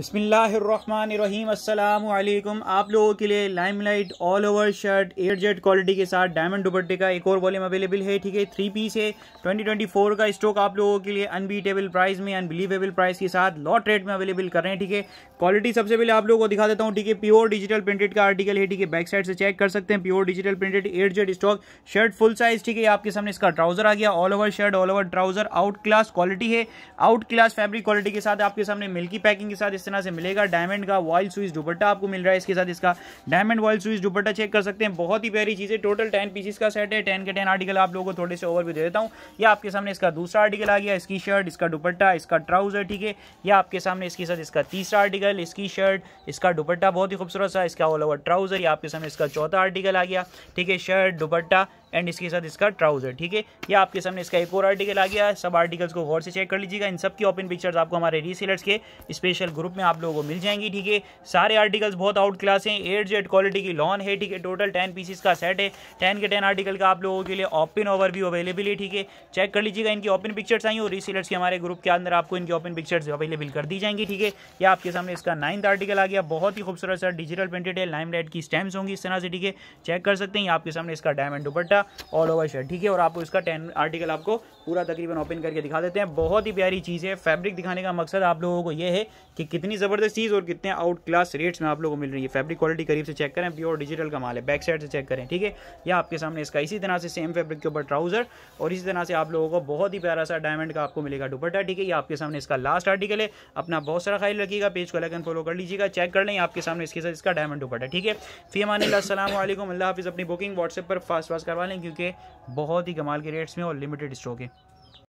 बसमीम अल्लाम आप लोगों के लिए Limelight all over shirt air jet quality के साथ डायमंड दुपट्टे का एक और वॉल्यूम अवेलेबल है ठीक है थ्री पीस है 2024 का स्टॉक आप लोगों के लिए अनबीटेबल प्राइस में अनबिलीवेबल प्राइस के साथ लॉट रेट में अवेलेबल कर रहे हैं ठीक है क्वालिटी सबसे पहले आप लोगों को दिखा देता हूँ ठीक है प्योर डिजिटल प्रिंटेड का आर्टिकल है ठीक है बैक साइड से चेक कर सकते हैं pure digital printed air jet stock shirt full size ठीक है आपके सामने इसका ट्राउजर आ गया all over shirt all over trouser out class quality है आउट क्लास फैब्रिक क्वालिटी के साथ आपके सामने मिल्की पैकिंग के साथ इस तरह से मिलेगा डायमंड का वॉयल स्विच दुपट्टा आपको मिल रहा है इसके साथ इसका diamond voile Swiss dupatta check कर सकते हैं बहुत ही प्यारी चीज़ें टोटल टेन पीसीस का सेट है टेन के टेन आर्टिकल आप लोगों को थोड़े से ओवर भी दे देता हूँ या आपके सामने इसका दूसरा आर्टिकल आ गया इसकी शर्ट इसका दुपट्टा इसका ट्राउजर ठीक है या आपके सामने इसके साथ इसका तीसरा आर्टिकल इसकी शर्ट इसका दुपट्टा बहुत ही खूबसूरत सा इसका ऑल ओवर ट्राउजर या आपके सामने इसका चौथा आर्टिकल आ गया ठीक है शर्ट दुपट्टा एंड इसके साथ इसका ट्राउजर ठीक है या आपके सामने इसका एक और आर्टिकल आ गया सब आर्टिकल्स को गौर से चेक कर लीजिएगा इन सब की ओपन पिक्चर्स आपको हमारे रीसेलर्स के स्पेशल ग्रुप में आप लोगों को मिल जाएंगी ठीक है सारे आर्टिकल्स बहुत आउट क्लास हैं एट जेड क्वालिटी की लॉन है ठीक है टोटल टेन पीसीस का सेट है टेन के टेन आर्टिकल का आप लोगों के लिए ओपन भी अवेलेबल है ठीक है चेक कर लीजिएगा इनकी ओपन पिक्चर्स आई और रीसेलर्स के हमारे ग्रुप के अंदर आपको इनकी ओपन पिक्चर्स अवेलेबल कर दी जाएंगी ठीक है या आपके सामने इसका नाइन्थ आर्टिकल आ गया बहुत ही खूबसूरत सर डिजिटल प्रिंटेड है लाइमलाइट की स्टैम्स होंगी इस तरह से ठीक है चेक कर सकते हैं आपके सामने इसका डायमंड दुपट्टा जाएगा ऑल ओवर शर्ट ठीक है और आपको इसका टेन आर्टिकल आपको पूरा तकरीबन ओपन करके दिखा देते हैं बहुत ही प्यारी चीज़ है फैब्रिक दिखाने का मकसद आप लोगों को यह है कि कितनी ज़बरदस्त चीज़ और कितने आउट क्लास रेट्स में आप लोगों को मिल रही है फैब्रिक क्वालिटी करीब से चेक करें प्योर डिजिटल का माल है बैक साइड से चेक करें ठीक है या आपके सामने इसका इसी तरह से सेम फैब्रिक के ऊपर ट्राउजर और इसी तरह से आप लोगों को बहुत ही प्यारा सा डायमंड का आपको मिलेगा दुपट्टा ठीक है या आपके सामने इसका लास्ट आर्टिकल है अपना बहुत सारा ख्याल रखिएगा पेज को लगन फॉलो कर लीजिएगा चेक कर लें आपके सामने इसके साथ इसका डायमंड दुपट्टा ठीक है फीमान मान अल्लाह हाफिज़ अपनी बुकिंग व्हाट्सएप पर फास्ट फास्ट करवा लें क्योंकि बहुत ही कमाल के रेट्स में और लिमिटेड स्टॉक है